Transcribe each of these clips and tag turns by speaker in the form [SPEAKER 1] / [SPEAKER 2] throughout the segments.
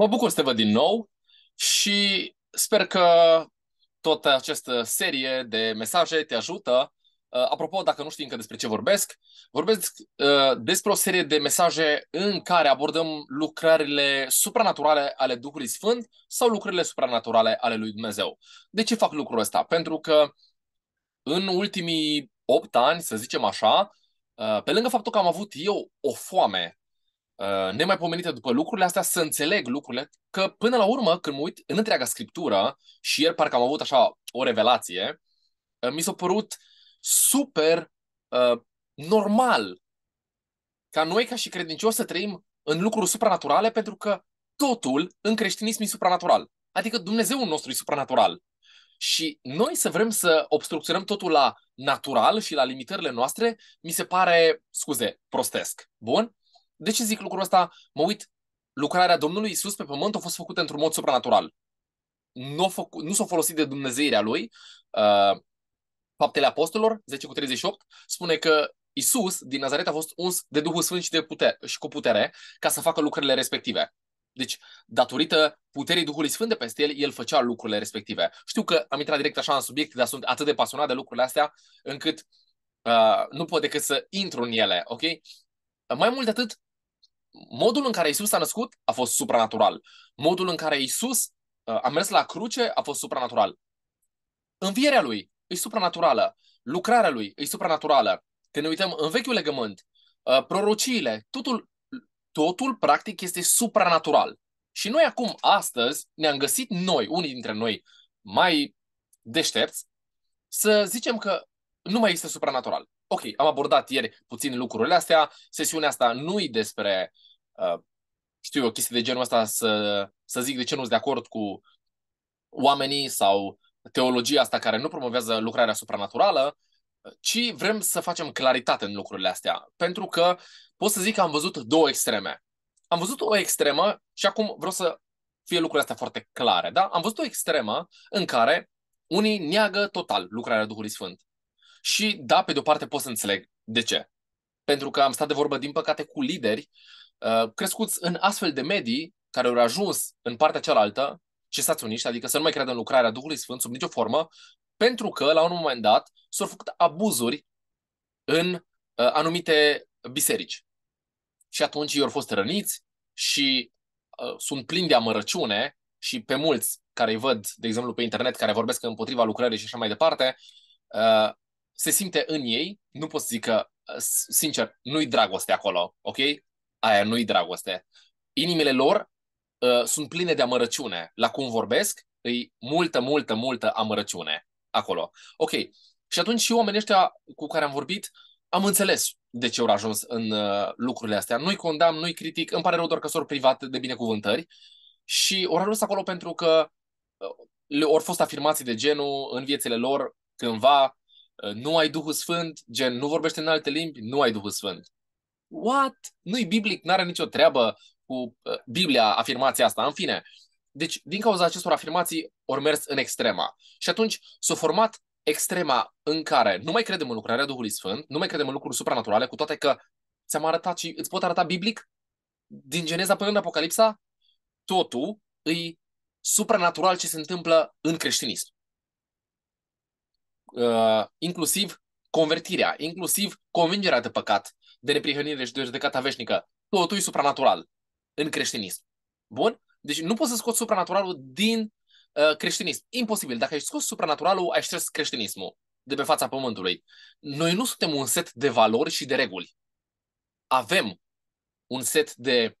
[SPEAKER 1] Mă bucur să te văd din nou și sper că toată această serie de mesaje te ajută. Uh, apropo, dacă nu știi încă despre ce vorbesc, vorbesc uh, despre o serie de mesaje în care abordăm lucrările supranaturale ale Duhului Sfânt sau lucrările supranaturale ale lui Dumnezeu. De ce fac lucrul ăsta? Pentru că în ultimii 8 ani, să zicem așa, uh, pe lângă faptul că am avut eu o foame uh, nemaipomenită după lucrurile astea, să înțeleg lucrurile, că până la urmă, când mă uit în întreaga scriptură, și ieri parcă am avut așa o revelație, uh, mi s-a părut super uh, normal ca noi, ca și credincioși, să trăim în lucruri supranaturale, pentru că totul în creștinism e supranatural. Adică Dumnezeul nostru e supranatural. Și noi să vrem să obstrucționăm totul la natural și la limitările noastre, mi se pare, scuze, prostesc. Bun? De ce zic lucrul ăsta? Mă uit, lucrarea Domnului Isus pe pământ a fost făcută într-un mod supranatural. Nu, făcu, nu s-a folosit de Dumnezeirea lui. Uh, Faptele Apostolilor, 10 cu 38, spune că Isus din Nazaret a fost uns de Duhul Sfânt și, de putere, și cu putere ca să facă lucrurile respective. Deci, datorită puterii Duhului Sfânt de peste el, el făcea lucrurile respective. Știu că am intrat direct așa în subiect, dar sunt atât de pasionat de lucrurile astea, încât uh, nu pot decât să intru în ele, ok? Mai mult de atât, modul în care Isus s-a născut a fost supranatural. Modul în care Isus uh, a mers la cruce a fost supranatural. Învierea lui e supranaturală. Lucrarea lui e supranaturală. Când ne uităm în vechiul legământ, uh, prorociile, totul, totul practic este supranatural. Și noi acum, astăzi, ne-am găsit noi, unii dintre noi, mai deștepți, să zicem că nu mai este supranatural. Ok, am abordat ieri puțin lucrurile astea. Sesiunea asta nu e despre, uh, știu eu, chestii de genul ăsta să, să zic de ce nu sunt de acord cu oamenii sau teologia asta care nu promovează lucrarea supranaturală, ci vrem să facem claritate în lucrurile astea. Pentru că pot să zic că am văzut două extreme. Am văzut o extremă și acum vreau să fie lucrurile astea foarte clare, da? Am văzut o extremă în care unii neagă total lucrarea Duhului Sfânt. Și da, pe de-o parte pot să înțeleg. De ce? Pentru că am stat de vorbă, din păcate, cu lideri uh, crescuți în astfel de medii care au ajuns în partea cealaltă, uniști, adică să nu mai creadă în lucrarea Duhului Sfânt sub nicio formă, pentru că, la un moment dat, s-au făcut abuzuri în uh, anumite biserici. Și atunci ei au fost răniți și uh, sunt plini de amărăciune și pe mulți care îi văd, de exemplu, pe internet, care vorbesc împotriva lucrării și așa mai departe, uh, se simte în ei, nu pot să zic că, uh, sincer, nu-i dragoste acolo, ok? Aia nu-i dragoste. Inimile lor uh, sunt pline de amărăciune. La cum vorbesc, e multă, multă, multă amărăciune acolo. Ok, și atunci și oamenii ăștia cu care am vorbit, am înțeles de ce au ajuns în uh, lucrurile astea. Nu-i condamn, nu-i critic, îmi pare rău doar că s-au privat de binecuvântări. Și au ajuns acolo pentru că uh, le-au fost afirmații de genul în viețile lor, cândva, Uh, nu ai Duhul Sfânt, gen, nu vorbește în alte limbi, nu ai Duhul Sfânt. What? Nu-i biblic, n-are nicio treabă cu uh, Biblia afirmația asta, în fine. Deci, din cauza acestor afirmații, ori mers în extrema. Și atunci s-a format extrema în care nu mai credem în lucrarea Duhului Sfânt, nu mai credem în lucruri supranaturale, cu toate că ți-am arătat și îți pot arăta biblic din Geneza până în Apocalipsa, totul îi supranatural ce se întâmplă în creștinism uh, inclusiv convertirea, inclusiv convingerea de păcat, de neprihănire și de judecata veșnică. Totul e supranatural în creștinism. Bun? Deci nu poți să scoți supranaturalul din uh, creștinism. Imposibil. Dacă ai scos supranaturalul, ai șters creștinismul de pe fața pământului. Noi nu suntem un set de valori și de reguli. Avem un set de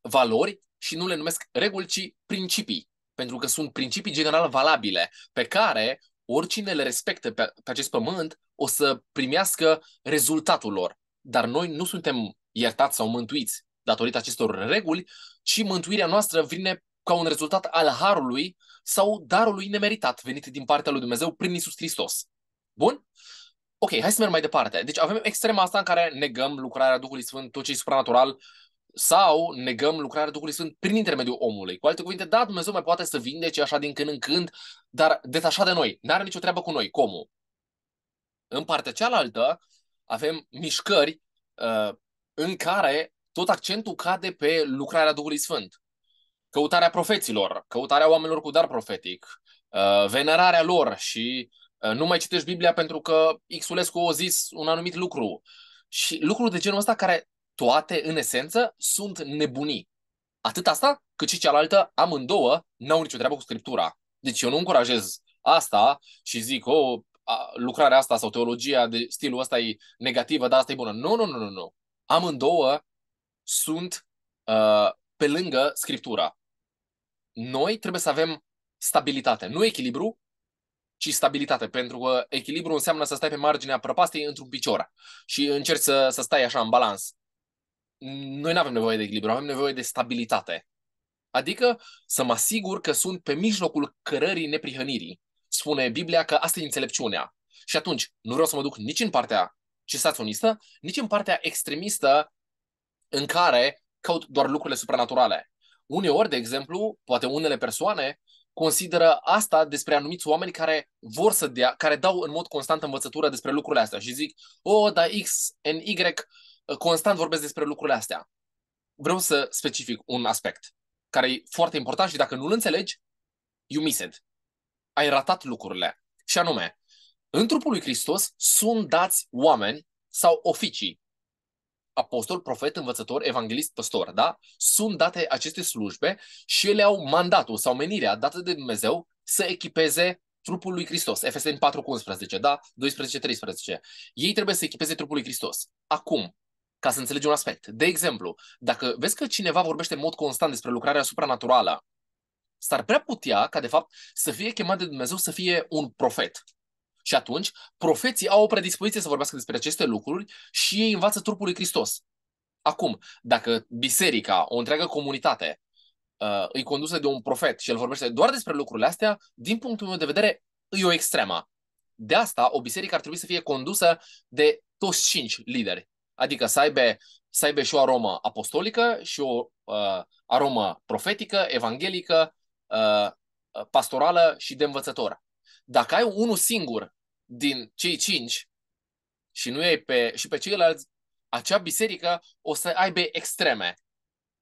[SPEAKER 1] valori și nu le numesc reguli, ci principii. Pentru că sunt principii general valabile pe care oricine le respectă pe, pe acest pământ o să primească rezultatul lor. Dar noi nu suntem iertați sau mântuiți datorită acestor reguli, ci mântuirea noastră vine ca un rezultat al harului sau darului nemeritat venit din partea lui Dumnezeu prin Isus Hristos. Bun? Ok, hai să mergem mai departe. Deci avem extrema asta în care negăm lucrarea Duhului Sfânt, tot ce e supranatural, uh, sau negăm lucrarea Duhului Sfânt prin intermediul omului. Cu alte cuvinte, da, Dumnezeu mai poate să vindece așa din când în când, dar detașat de noi. N-are nicio treabă cu noi, comul. În partea cealaltă, avem mișcări uh, în care tot accentul cade pe lucrarea Duhului Sfânt. Căutarea profeților, căutarea oamenilor cu dar profetic, uh, venerarea lor și uh, nu mai citești Biblia pentru că Xulescu a zis un anumit lucru. Și lucruri de genul ăsta care toate, în esență, sunt nebunii. Atât asta, cât și cealaltă, amândouă n-au nicio treabă cu Scriptura. Deci eu nu încurajez asta și zic, oh, lucrarea asta sau teologia de stilul ăsta e negativă, dar asta e bună. Nu, nu, nu, nu, nu. Amândouă sunt uh, pe lângă Scriptura. Noi trebuie să avem stabilitate. Nu echilibru, ci stabilitate. Pentru că echilibru înseamnă să stai pe marginea prăpastiei într-un picior și încerci să, să stai așa în balans noi nu avem nevoie de echilibru, avem nevoie de stabilitate. Adică să mă asigur că sunt pe mijlocul cărării neprihănirii. Spune Biblia că asta e înțelepciunea. Și atunci nu vreau să mă duc nici în partea cesaționistă, nici în partea extremistă în care caut doar lucrurile supranaturale. Uneori, de exemplu, poate unele persoane consideră asta despre anumiți oameni care vor să dea, care dau în mod constant învățătură despre lucrurile astea și zic, o, oh, dar X and Y Uh, constant vorbesc despre lucrurile astea. Vreau să specific un aspect care e foarte important și dacă nu-l înțelegi, you miss it. Ai ratat lucrurile. Și anume, în trupul lui Hristos sunt dați oameni sau oficii. Apostol, profet, învățător, evanghelist, păstor, da? Sunt date aceste slujbe și ele au mandatul sau menirea dată de Dumnezeu să echipeze trupul lui Hristos. Efeseni 4 11, da? 12-13. Ei trebuie să echipeze trupul lui Hristos. Acum, ca să înțelegi un aspect. De exemplu, dacă vezi că cineva vorbește în mod constant despre lucrarea supranaturală, s-ar prea putea ca, de fapt, să fie chemat de Dumnezeu să fie un profet. Și atunci, profeții au o predispoziție să vorbească despre aceste lucruri și ei învață trupul lui Hristos. Acum, dacă biserica, o întreagă comunitate, uh, îi condusă de un profet și el vorbește doar despre lucrurile astea, din punctul meu de vedere, e o extremă. De asta, o biserică ar trebui să fie condusă de toți cinci lideri. Adică să aibă, să aibă și o aromă apostolică și o uh, aromă profetică, evanghelică, uh, uh, pastorală și de învățător. Dacă ai unul singur din cei cinci și nu e pe, și pe ceilalți, acea biserică o să aibă extreme.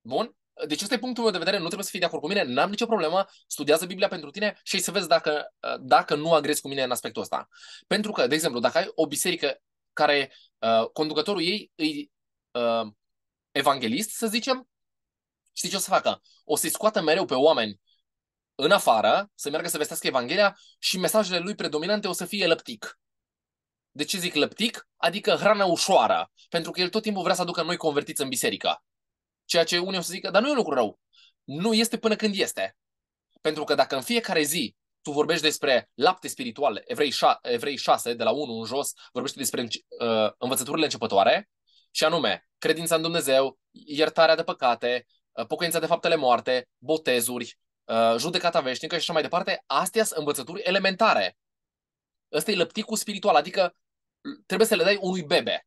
[SPEAKER 1] Bun? Deci ăsta e punctul meu de vedere, nu trebuie să fii de acord cu mine, n-am nicio problemă, studiază Biblia pentru tine și să vezi dacă, uh, dacă nu agrezi cu mine în aspectul ăsta. Pentru că, de exemplu, dacă ai o biserică care uh, conducătorul ei îi uh, evanghelist, să zicem, știi ce o să facă? O să-i scoată mereu pe oameni în afară, să meargă să vestească Evanghelia și mesajele lui predominante o să fie lăptic. De ce zic lăptic? Adică hrană ușoară, pentru că el tot timpul vrea să aducă noi convertiți în biserică. Ceea ce unii o să zică, dar nu e un lucru rău. Nu este până când este. Pentru că dacă în fiecare zi tu vorbești despre lapte spiritual, evrei, șa, evrei 6, de la 1 în jos, vorbește despre uh, învățăturile începătoare, și anume credința în Dumnezeu, iertarea de păcate, uh, pocăința de faptele moarte, botezuri, uh, judecata veșnică și așa mai departe. Astea sunt învățături elementare. Ăsta e lăpticul spiritual, adică trebuie să le dai unui bebe.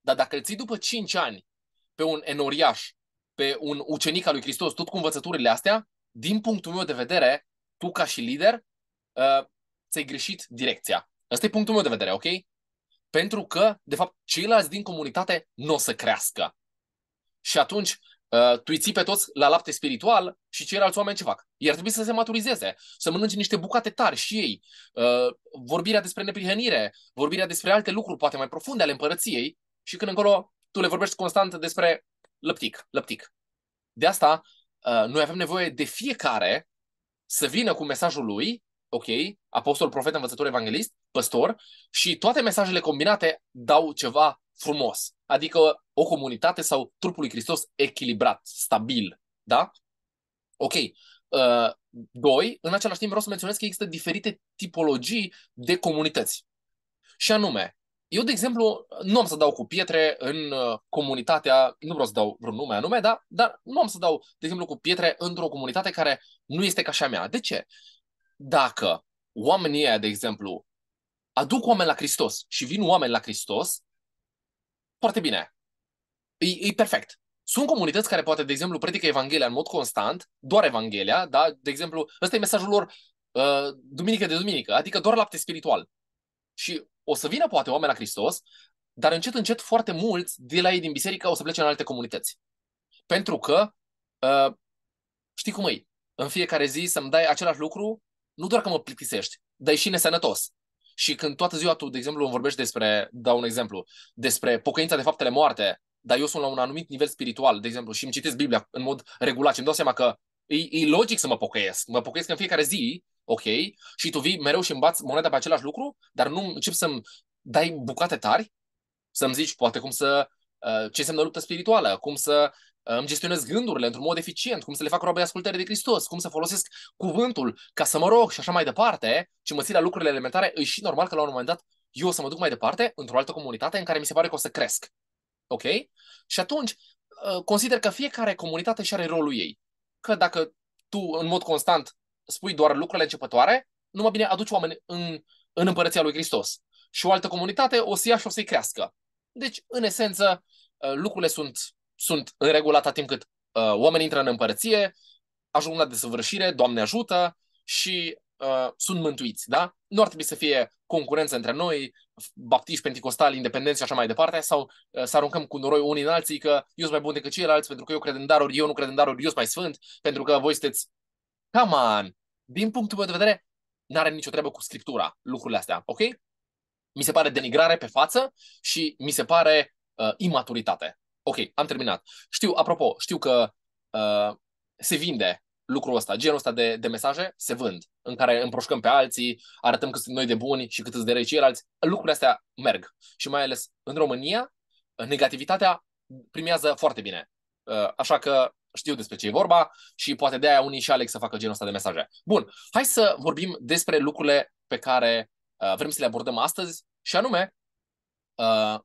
[SPEAKER 1] Dar dacă îl ții după 5 ani pe un enoriaș, pe un ucenic al lui Hristos, tot cu învățăturile astea, din punctul meu de vedere, tu ca și lider uh, ți-ai greșit direcția. Asta e punctul meu de vedere, ok? Pentru că, de fapt, ceilalți din comunitate nu o să crească. Și atunci uh, tu îi ții pe toți la lapte spiritual și ceilalți oameni ce fac? Iar trebuie să se maturizeze, să mănânce niște bucate tari și ei. Uh, vorbirea despre neprihănire, vorbirea despre alte lucruri poate mai profunde ale împărăției și când încolo tu le vorbești constant despre lăptic, lăptic. De asta uh, noi avem nevoie de fiecare să vină cu mesajul lui, ok, apostol, profet, învățător, evanghelist, păstor, și toate mesajele combinate dau ceva frumos. Adică o comunitate sau trupul lui Hristos echilibrat, stabil, da? Ok. Uh, doi, în același timp vreau să menționez că există diferite tipologii de comunități. Și anume, eu, de exemplu, nu am să dau cu pietre în uh, comunitatea, nu vreau să dau vreun nume anume, da? dar nu am să dau, de exemplu, cu pietre într-o comunitate care nu este ca și a mea. De ce? Dacă oamenii aia, de exemplu, aduc oameni la Hristos și vin oameni la Hristos, foarte bine. E, e perfect. Sunt comunități care poate, de exemplu, predică Evanghelia în mod constant, doar Evanghelia, da? De exemplu, ăsta e mesajul lor uh, duminică de duminică, adică doar lapte spiritual. Și o să vină poate oameni la Hristos, dar încet, încet foarte mulți de la ei din biserică o să plece în alte comunități. Pentru că, uh, știi cum e, în fiecare zi să-mi dai același lucru, nu doar că mă plictisești, dar e și nesănătos. Și când toată ziua tu, de exemplu, îmi vorbești despre, dau un exemplu, despre pocăința de faptele moarte, dar eu sunt la un anumit nivel spiritual, de exemplu, și îmi citesc Biblia în mod regulat și îmi dau seama că e, e logic să mă pocăiesc. Mă pocăiesc în fiecare zi, ok, și tu vii mereu și îmbați moneda pe același lucru, dar nu încep să-mi dai bucate tari, să-mi zici poate cum să, uh, ce înseamnă luptă spirituală, cum să uh, îmi gestionez gândurile într-un mod eficient, cum să le fac de ascultare de Hristos, cum să folosesc cuvântul ca să mă rog și așa mai departe, și mă țin la lucrurile elementare, e și normal că la un moment dat eu o să mă duc mai departe într-o altă comunitate în care mi se pare că o să cresc. Ok? Și atunci uh, consider că fiecare comunitate și are rolul ei. Că dacă tu în mod constant spui doar lucrurile începătoare, numai bine aduci oameni în, în împărăția lui Hristos. Și o altă comunitate o să ia și o să-i crească. Deci, în esență, uh, lucrurile sunt, sunt în regulă atât timp cât uh, oamenii intră în împărăție, ajung la desăvârșire, Doamne ajută și uh, sunt mântuiți, da? Nu ar trebui să fie concurență între noi, baptiști, pentecostali, independenți și așa mai departe, sau uh, să aruncăm cu noroi unii în alții că eu sunt mai bun decât ceilalți, pentru că eu cred în daruri, eu nu cred în daruri, eu sunt mai sfânt, pentru că voi sunteți Come on! Din punctul meu de vedere, n-are nicio treabă cu scriptura lucrurile astea, ok? Mi se pare denigrare pe față și mi se pare uh, imaturitate. Ok, am terminat. Știu, apropo, știu că uh, se vinde lucrul ăsta, genul ăsta de, de mesaje se vând, în care împroșcăm pe alții, arătăm că sunt noi de buni și cât sunt de răi ceilalți. Lucrurile astea merg. Și mai ales în România, negativitatea primează foarte bine. Uh, așa că știu despre ce e vorba și poate de-aia unii și aleg să facă genul ăsta de mesaje. Bun, hai să vorbim despre lucrurile pe care uh, vrem să le abordăm astăzi și anume uh,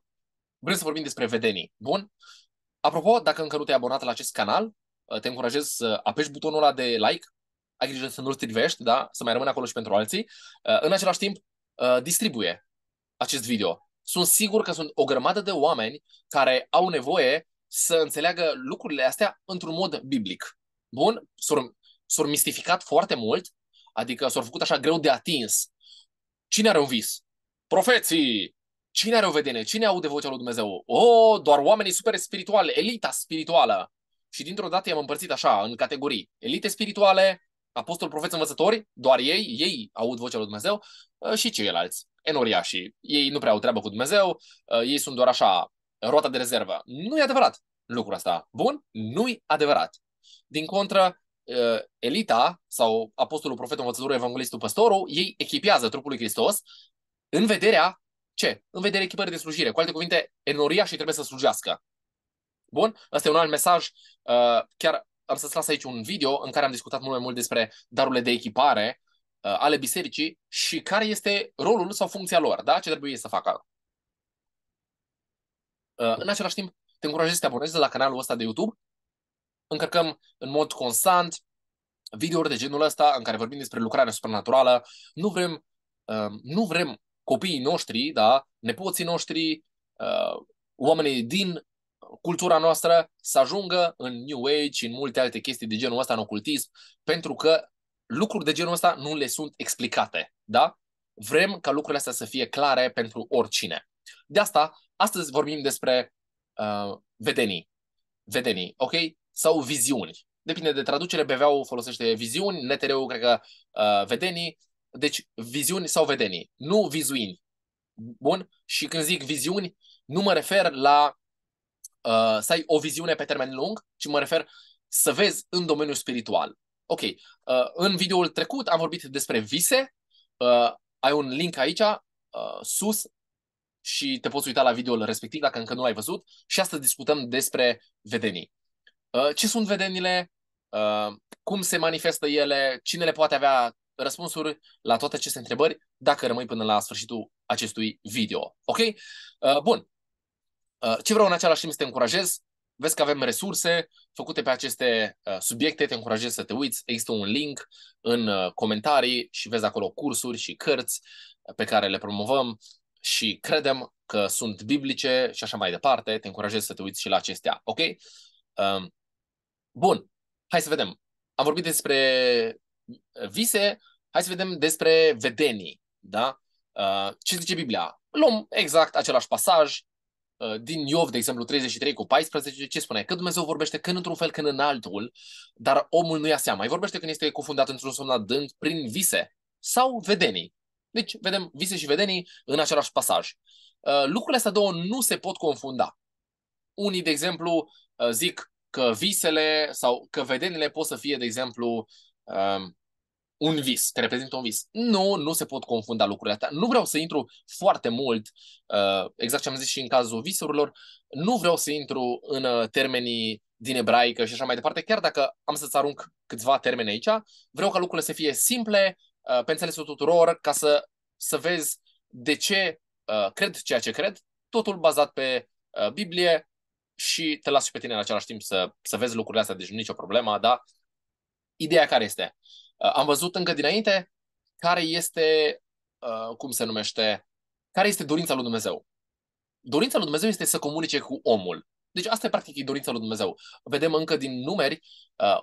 [SPEAKER 1] vrem să vorbim despre vedenii. Bun? Apropo, dacă încă nu te-ai abonat la acest canal, uh, te încurajez să apeși butonul ăla de like, ai grijă să nu-l strivești, da? să mai rămâne acolo și pentru alții. Uh, în același timp, uh, distribuie acest video. Sunt sigur că sunt o grămadă de oameni care au nevoie să înțeleagă lucrurile astea într-un mod biblic. Bun? S-au, s-au mistificat foarte mult, adică s-au făcut așa greu de atins. Cine are un vis? Profeții! Cine are o vedenie? Cine aude vocea lui Dumnezeu? O, oh, doar oamenii super spirituale, elita spirituală. Și dintr-o dată i-am împărțit așa, în categorii. Elite spirituale, apostoli, profeți, învățători, doar ei, ei aud vocea lui Dumnezeu ă, și ceilalți, enoriașii. Ei nu prea au treabă cu Dumnezeu, ă, ei sunt doar așa roata de rezervă. Nu e adevărat lucrul ăsta. Bun? nu e adevărat. Din contră, uh, elita sau apostolul, profetul, învățătorul, evanghelistul, păstorul, ei echipează trupul lui Hristos în vederea ce? În vederea echipării de slujire. Cu alte cuvinte, enoria și trebuie să slujească. Bun? Asta e un alt mesaj. Uh, chiar am să-ți las aici un video în care am discutat mult mai mult despre darurile de echipare uh, ale bisericii și care este rolul sau funcția lor, da? Ce trebuie să facă în același timp, te încurajez să te abonezi la canalul ăsta de YouTube. Încărcăm în mod constant videouri de genul ăsta în care vorbim despre lucrarea supranaturală. Nu vrem, uh, nu vrem copiii noștri, da, nepoții noștri, uh, oamenii din cultura noastră să ajungă în New Age și în multe alte chestii de genul ăsta, în ocultism, pentru că lucruri de genul ăsta nu le sunt explicate, da? Vrem ca lucrurile astea să fie clare pentru oricine. De asta Astăzi vorbim despre uh, vedenii. Vedenii, ok? Sau viziuni. Depinde de traducere, BVA-ul folosește viziuni, NTR-ul cred că uh, vedenii. Deci viziuni sau vedenii, nu vizuini. Bun? Și când zic viziuni, nu mă refer la uh, să ai o viziune pe termen lung, ci mă refer să vezi în domeniul spiritual. Ok, uh, în videoul trecut am vorbit despre vise, uh, ai un link aici, uh, sus, și te poți uita la videoul respectiv dacă încă nu l-ai văzut și astăzi discutăm despre vedenii. Uh, ce sunt vedenile? Uh, cum se manifestă ele? Cine le poate avea răspunsuri la toate aceste întrebări dacă rămâi până la sfârșitul acestui video. Ok? Uh, bun. Ce vreau în același timp să te încurajez? Vezi că avem resurse făcute pe aceste subiecte, te încurajez să te uiți. Există un link în comentarii și vezi acolo cursuri și cărți pe care le promovăm și credem că sunt biblice și așa mai departe. Te încurajez să te uiți și la acestea, ok? Um, bun, hai să vedem. Am vorbit despre vise, hai să vedem despre vedenii, da? Uh, ce zice Biblia? Luăm exact același pasaj uh, din Iov, de exemplu, 33 cu 14, ce spune? Că Dumnezeu vorbește când într-un fel, când în altul, dar omul nu ia seama. Mai vorbește când este cufundat într-un somn adânc prin vise sau vedenii. Deci vedem vise și vedenii în același pasaj. Uh, lucrurile astea două nu se pot confunda. Unii, de exemplu, uh, zic că visele sau că vedenile pot să fie, de exemplu, um, un vis, că reprezintă un vis. Nu, nu se pot confunda lucrurile astea. Nu vreau să intru foarte mult, uh, exact ce am zis și în cazul visurilor, nu vreau să intru în termenii din ebraică și așa mai departe, chiar dacă am să-ți arunc câțiva termeni aici, vreau ca lucrurile să fie simple, Uh, pe înțelesul tuturor, ca să, să vezi de ce uh, cred ceea ce cred, totul bazat pe uh, Biblie și te las și pe tine în același timp să, să vezi lucrurile astea, deci nu nicio problemă, dar Ideea care este? Am văzut încă dinainte care este, cum se numește, care este dorința lui Dumnezeu. Dorința lui Dumnezeu este să comunice cu omul. Deci asta e practic dorința lui Dumnezeu. Vedem încă din numeri,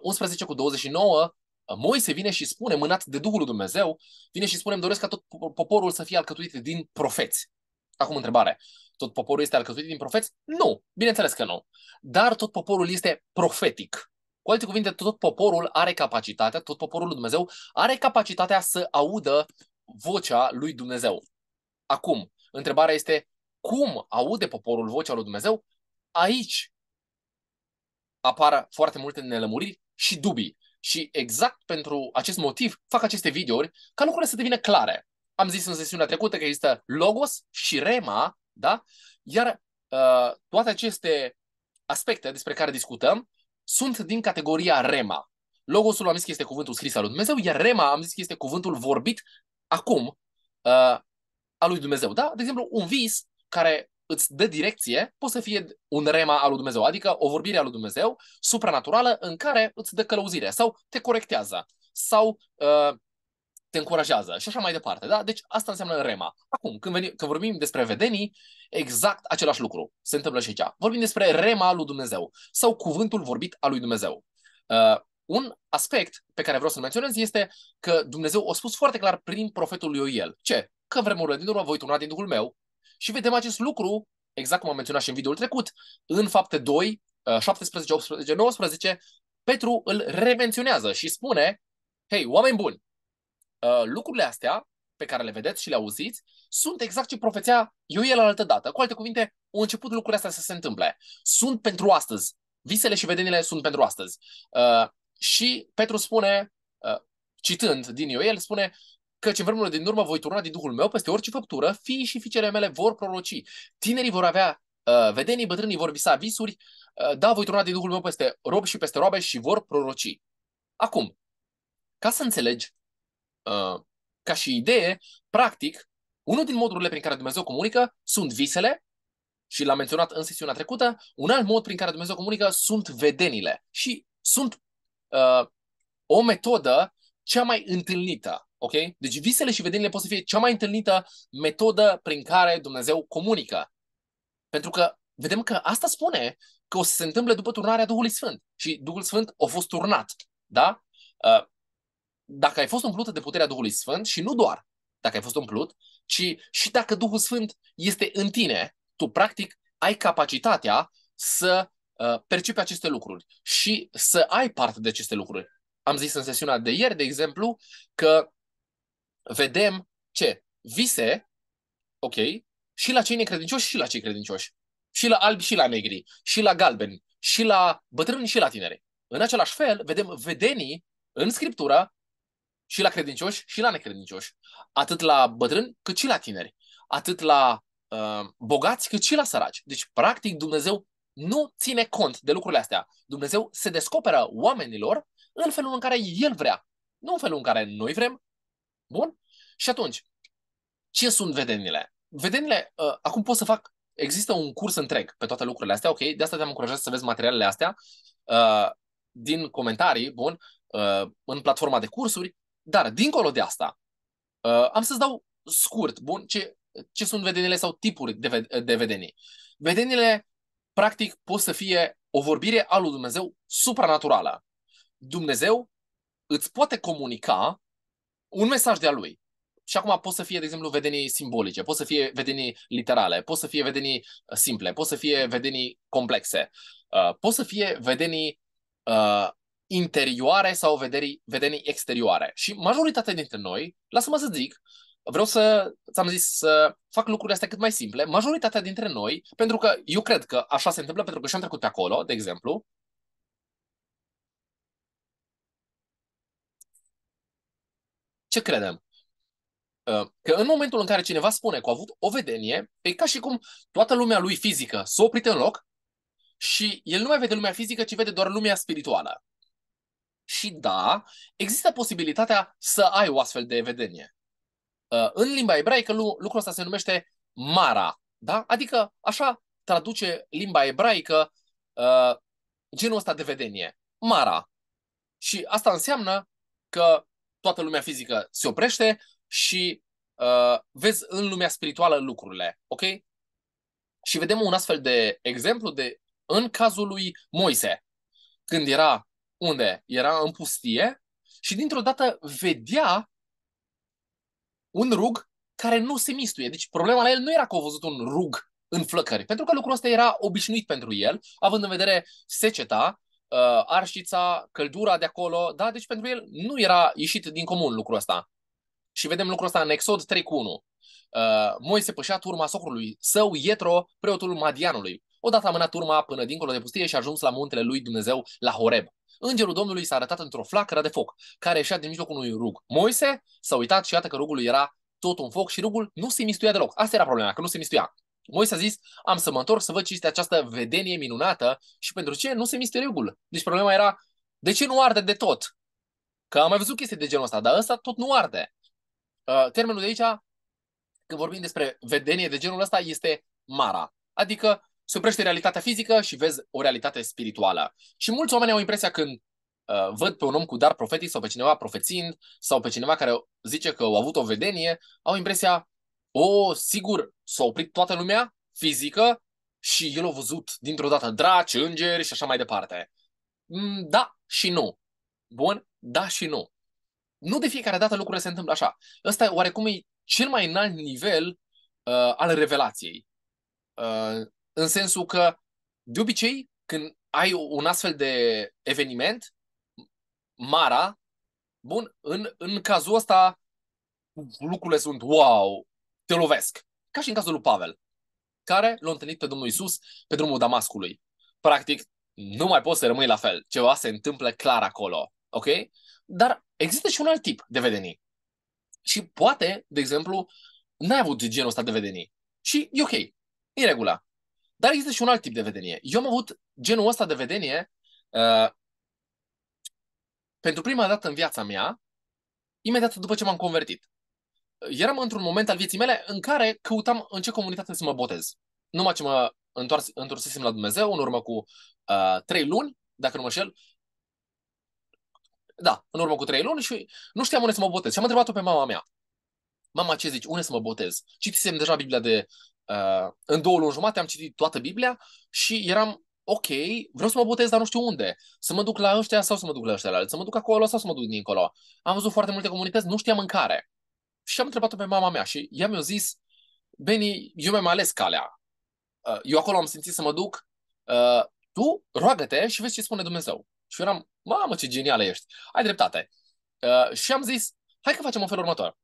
[SPEAKER 1] 11 cu 29, Moise vine și spune, mânat de Duhul lui Dumnezeu, vine și spune, îmi doresc ca tot poporul să fie alcătuit din profeți. Acum întrebare, tot poporul este alcătuit din profeți? Nu, bineînțeles că nu. Dar tot poporul este profetic. Cu alte cuvinte, tot poporul are capacitatea, tot poporul lui Dumnezeu are capacitatea să audă vocea lui Dumnezeu. Acum, întrebarea este, cum aude poporul vocea lui Dumnezeu? Aici apar foarte multe nelămuriri și dubii. Și exact pentru acest motiv fac aceste videouri ca lucrurile să devină clare. Am zis în sesiunea trecută că există logos și rema, da? Iar uh, toate aceste aspecte despre care discutăm sunt din categoria rema. Logosul am zis că este cuvântul scris al lui Dumnezeu, iar rema am zis că este cuvântul vorbit acum uh, al lui Dumnezeu. Da? De exemplu, un vis care îți dă direcție, poate să fie un rema al lui Dumnezeu, adică o vorbire a lui Dumnezeu supranaturală în care îți dă călăuzire sau te corectează sau uh, te încurajează și așa mai departe. Da? Deci asta înseamnă rema. Acum, când, veni, când vorbim despre vedenii, exact același lucru se întâmplă și aici. Vorbim despre rema lui Dumnezeu sau cuvântul vorbit al lui Dumnezeu. Uh, un aspect pe care vreau să-l menționez este că Dumnezeu a spus foarte clar prin profetul lui Ioel. Ce? Că vremurile din urmă voi turna din Duhul meu și vedem acest lucru, exact cum am menționat și în videoul trecut, în fapte 2, 17, 18, 19, Petru îl remenționează și spune, hei, oameni buni, uh, lucrurile astea pe care le vedeți și le auziți sunt exact ce profețea Ioel altă dată. Cu alte cuvinte, au început lucrurile astea să se întâmple. Sunt pentru astăzi. Visele și vedenile sunt pentru astăzi. Uh, și Petru spune, uh, citând din Ioel, spune, Căci în vremurile din urmă voi turna din Duhul meu peste orice făptură, fii și fiicele mele vor proroci, tinerii vor avea uh, vedenii, bătrânii vor visa visuri, uh, da, voi turna din Duhul meu peste rob și peste roabe și vor proroci. Acum, ca să înțelegi, uh, ca și idee, practic, unul din modurile prin care Dumnezeu comunică sunt visele, și l-am menționat în sesiunea trecută, un alt mod prin care Dumnezeu comunică sunt vedenile și sunt uh, o metodă cea mai întâlnită Ok? Deci visele și vedenile pot să fie cea mai întâlnită metodă prin care Dumnezeu comunică. Pentru că vedem că asta spune că o să se întâmple după turnarea Duhului Sfânt. Și Duhul Sfânt a fost turnat. Da? Uh, dacă ai fost umplută de puterea Duhului Sfânt și nu doar dacă ai fost umplut, ci și dacă Duhul Sfânt este în tine, tu practic ai capacitatea să uh, percepi aceste lucruri și să ai parte de aceste lucruri. Am zis în sesiunea de ieri, de exemplu, că vedem ce? Vise, ok, și la cei necredincioși și la cei credincioși. Și la albi și la negri, și la galbeni, și la bătrâni și la tineri. În același fel, vedem vedenii în Scriptură și la credincioși și la necredincioși. Atât la bătrâni cât și la tineri. Atât la uh, bogați cât și la săraci. Deci, practic, Dumnezeu nu ține cont de lucrurile astea. Dumnezeu se descoperă oamenilor în felul în care El vrea. Nu în felul în care noi vrem, Bun? Și atunci, ce sunt vedenile? Vedenile, uh, acum pot să fac, există un curs întreg pe toate lucrurile astea, ok? De asta te-am încurajat să vezi materialele astea uh, din comentarii, bun, uh, în platforma de cursuri, dar dincolo de asta, uh, am să-ți dau scurt, bun, ce, ce sunt vedenile sau tipuri de, ve- de vedenii. Vedenile, practic, pot să fie o vorbire a lui Dumnezeu supranaturală. Dumnezeu îți poate comunica un mesaj de-a lui. Și acum pot să fie, de exemplu, vedenii simbolice, pot să fie vedenii literale, pot să fie vedenii uh, simple, pot să fie vedenii complexe, uh, pot să fie vedenii uh, interioare sau vedenii, vedenii exterioare. Și majoritatea dintre noi, lasă-mă să zic, vreau să, ți-am zis, să fac lucrurile astea cât mai simple. Majoritatea dintre noi, pentru că eu cred că așa se întâmplă, pentru că și-am trecut pe acolo, de exemplu, ce credem? Ă, că în momentul în care cineva spune că a avut o vedenie, e ca și cum toată lumea lui fizică s-a oprit în loc și el nu mai vede lumea fizică, ci vede doar lumea spirituală. Și da, există posibilitatea să ai o astfel de vedenie. Ă, în limba ebraică lucrul ăsta se numește mara, da? Adică așa traduce limba ebraică ă, genul ăsta de vedenie, mara. Și asta înseamnă că toată lumea fizică se oprește și uh, vezi în lumea spirituală lucrurile, ok? Și vedem un astfel de exemplu de în cazul lui Moise, când era unde? Era în pustie și dintr-o dată vedea un rug care nu se mistuie. Deci problema la el nu era că a văzut un rug în flăcări, pentru că lucrul ăsta era obișnuit pentru el, având în vedere seceta uh, arșița, căldura de acolo, da? Deci pentru el nu era ieșit din comun lucrul ăsta. Și vedem lucrul ăsta în Exod 3 cu 1. Uh, Moise pășea turma socrului său, Ietro, preotul Madianului. Odată mânat turma până dincolo de pustie și a ajuns la muntele lui Dumnezeu, la Horeb. Îngerul Domnului s-a arătat într-o flacără de foc, care ieșea din mijlocul unui rug. Moise s-a uitat și iată că rugul era tot un foc și rugul nu se mistuia deloc. Asta era problema, că nu se mistuia. Moise a zis, am să mă întorc să văd ce este această vedenie minunată și pentru ce nu se miște regulă. Deci problema era, de ce nu arde de tot? Că am mai văzut chestii de genul ăsta, dar ăsta tot nu arde. Uh, termenul de aici, când vorbim despre vedenie de genul ăsta, este mara. Adică se oprește realitatea fizică și vezi o realitate spirituală. Și mulți oameni au impresia când uh, văd pe un om cu dar profetic sau pe cineva profețind sau pe cineva care zice că au avut o vedenie, au impresia o, sigur, s-a oprit toată lumea fizică și el a văzut dintr-o dată draci, îngeri și așa mai departe. Mm, da și nu. Bun, da și nu. Nu de fiecare dată lucrurile se întâmplă așa. Ăsta oarecum e cel mai înalt nivel uh, al revelației. Uh, în sensul că, de obicei, când ai un astfel de eveniment, Mara, bun, în, în cazul ăsta lucrurile sunt wow, te lovesc. Ca și în cazul lui Pavel, care l-a întâlnit pe Domnul Isus pe drumul Damascului. Practic, nu mai poți să rămâi la fel. Ceva se întâmplă clar acolo. Ok? Dar există și un alt tip de vedenii. Și poate, de exemplu, n-ai avut genul ăsta de vedenii. Și e ok. E regulă. Dar există și un alt tip de vedenie. Eu am avut genul ăsta de vedenie uh, pentru prima dată în viața mea, imediat după ce m-am convertit eram într-un moment al vieții mele în care căutam în ce comunitate să mă botez. Numai ce mă întors, întorsesem la Dumnezeu în urmă cu uh, trei luni, dacă nu mă șel, da, în urmă cu trei luni și nu știam unde să mă botez. Și am întrebat-o pe mama mea. Mama, ce zici? Unde să mă botez? Citisem deja Biblia de... Uh, în două luni jumate am citit toată Biblia și eram ok, vreau să mă botez, dar nu știu unde. Să mă duc la ăștia sau să mă duc la ăștia la alții, să mă duc acolo sau să mă duc dincolo. Am văzut foarte multe comunități, nu știam în care și am întrebat-o pe mama mea și ea mi-a zis, Beni, eu mi-am ales calea. Uh, eu acolo am simțit să mă duc. Uh, tu roagă-te și vezi ce spune Dumnezeu. Și eu eram, mamă, ce genială ești. Ai dreptate. Uh, și am zis, hai că facem în felul următor.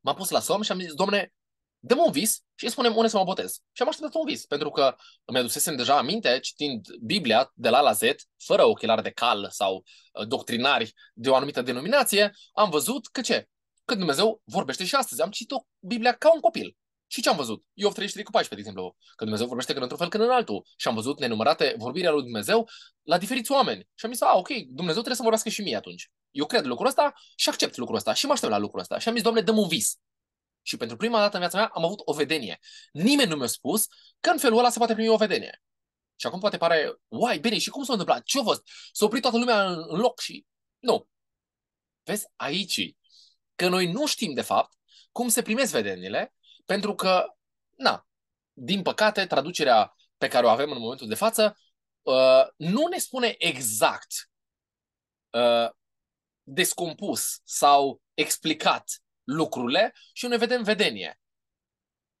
[SPEAKER 1] M-am pus la somn și am zis, domne, dăm un vis și îi spunem unde să mă botez. Și am așteptat un vis, pentru că îmi adusesem deja aminte, citind Biblia de la la Z, fără ochelari de cal sau doctrinari de o anumită denominație, am văzut că ce? că Dumnezeu vorbește și astăzi. Am citit-o Biblia ca un copil. Și ce am văzut? Iov 33 cu 14, de exemplu, că Dumnezeu vorbește când într-un fel, când în altul. Și am văzut nenumărate vorbirea lui Dumnezeu la diferiți oameni. Și am zis, a, ok, Dumnezeu trebuie să vorbească și mie atunci. Eu cred lucrul ăsta și accept lucrul ăsta și mă aștept la lucrul ăsta. Și am zis, Doamne, dăm un vis. Și pentru prima dată în viața mea am avut o vedenie. Nimeni nu mi-a spus că în felul ăla se poate primi o vedenie. Și acum poate pare, uai, bine, și cum s-a întâmplat? Ce-a fost? S-a oprit toată lumea în loc și... Nu. Vezi, aici că noi nu știm, de fapt, cum se primesc vedenile, pentru că, na, din păcate, traducerea pe care o avem în momentul de față uh, nu ne spune exact uh, descompus sau explicat lucrurile și noi vedem vedenie.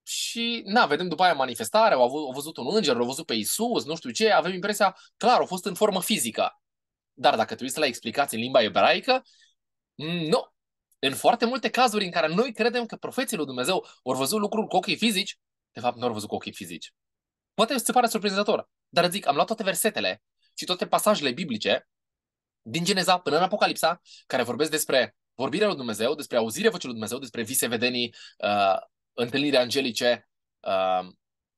[SPEAKER 1] Și, na, vedem după aia manifestare, au, au văzut un înger, au văzut pe Isus, nu știu ce, avem impresia, clar, au fost în formă fizică. Dar dacă te uiți la explicații în limba ebraică, nu, în foarte multe cazuri în care noi credem că profeții lui Dumnezeu au văzut lucruri cu ochii fizici, de fapt nu au văzut cu ochii fizici. Poate se pare surprinzător, dar zic, am luat toate versetele și toate pasajele biblice din Geneza până în Apocalipsa, care vorbesc despre vorbirea lui Dumnezeu, despre auzirea vocii lui Dumnezeu, despre vise, vedenii, uh, întâlniri angelice, uh,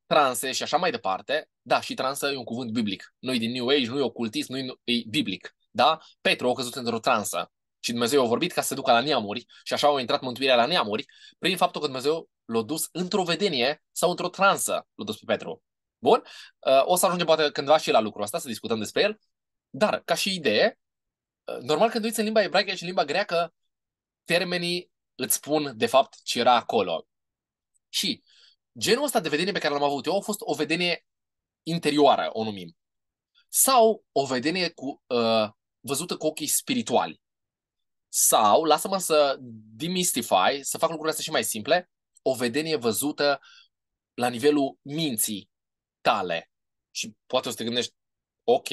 [SPEAKER 1] transe și așa mai departe. Da, și transă e un cuvânt biblic. Nu e din New Age, nu e ocultist, nu e biblic. Da? Petru a căzut într-o transă. Și Dumnezeu a vorbit ca să se ducă la neamuri și așa au intrat mântuirea la neamuri prin faptul că Dumnezeu l-a dus într-o vedenie sau într-o transă, l-a dus pe Petru. Bun? Uh, o să ajungem poate cândva și la lucrul ăsta, să discutăm despre el. Dar, ca și idee, uh, normal când uiți în limba ebraică și în limba greacă, termenii îți spun de fapt ce era acolo. Și genul ăsta de vedenie pe care l-am avut eu a fost o vedenie interioară, o numim. Sau o vedenie cu, uh, văzută cu ochii spirituali. Sau, lasă-mă să demystify, să fac lucrurile astea și mai simple, o vedenie văzută la nivelul minții tale. Și poate o să te gândești, ok,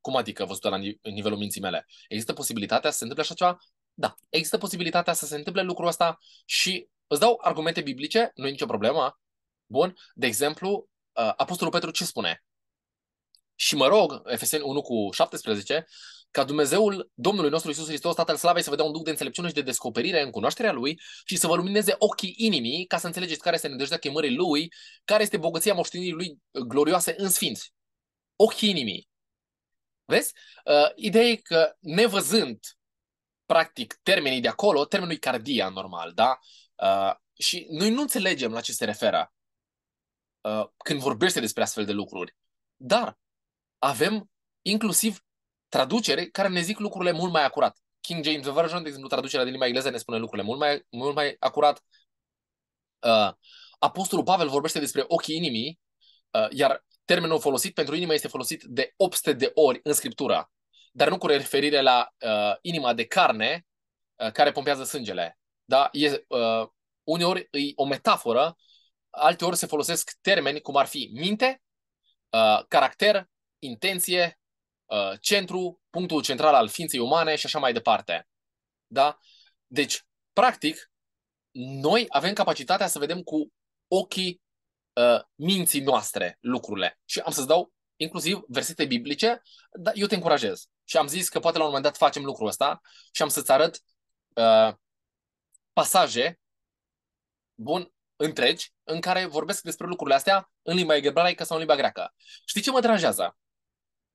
[SPEAKER 1] cum adică văzută la nivelul minții mele? Există posibilitatea să se întâmple așa ceva? Da, există posibilitatea să se întâmple lucrul ăsta și îți dau argumente biblice, nu e nicio problemă. Bun, de exemplu, uh, Apostolul Petru ce spune? Și mă rog, Efeseni 1 cu 17, ca Dumnezeul Domnului nostru Isus Hristos, Tatăl Slavei, să vă dea un duc de înțelepciune și de descoperire în cunoașterea Lui și să vă lumineze ochii inimii ca să înțelegeți care este nedejdea chemării Lui, care este bogăția moștenirii Lui uh, glorioase în sfinți. Ochii inimii. Vezi? Uh, ideea e că nevăzând practic termenii de acolo, termenul e cardia normal, da? Uh, și noi nu înțelegem la ce se referă uh, când vorbește despre astfel de lucruri. Dar avem inclusiv traducere care ne zic lucrurile mult mai acurat. King James Version, de exemplu, traducerea din limba engleză ne spune lucrurile mult mai, mult mai acurat. Uh, Apostolul Pavel vorbește despre ochii inimii, uh, iar termenul folosit pentru inimă este folosit de 800 de ori în scriptură, dar nu cu referire la uh, inima de carne uh, care pompează sângele. Da? E, uh, uneori e o metaforă, alteori se folosesc termeni cum ar fi minte, uh, caracter, intenție, uh, centru, punctul central al ființei umane și așa mai departe. Da? Deci, practic, noi avem capacitatea să vedem cu ochii uh, minții noastre lucrurile. Și am să-ți dau inclusiv versete biblice, dar eu te încurajez. Și am zis că poate la un moment dat facem lucrul ăsta și am să-ți arăt uh, pasaje, bun, întregi, în care vorbesc despre lucrurile astea în limba egebraică sau în limba greacă. Știi ce mă deranjează?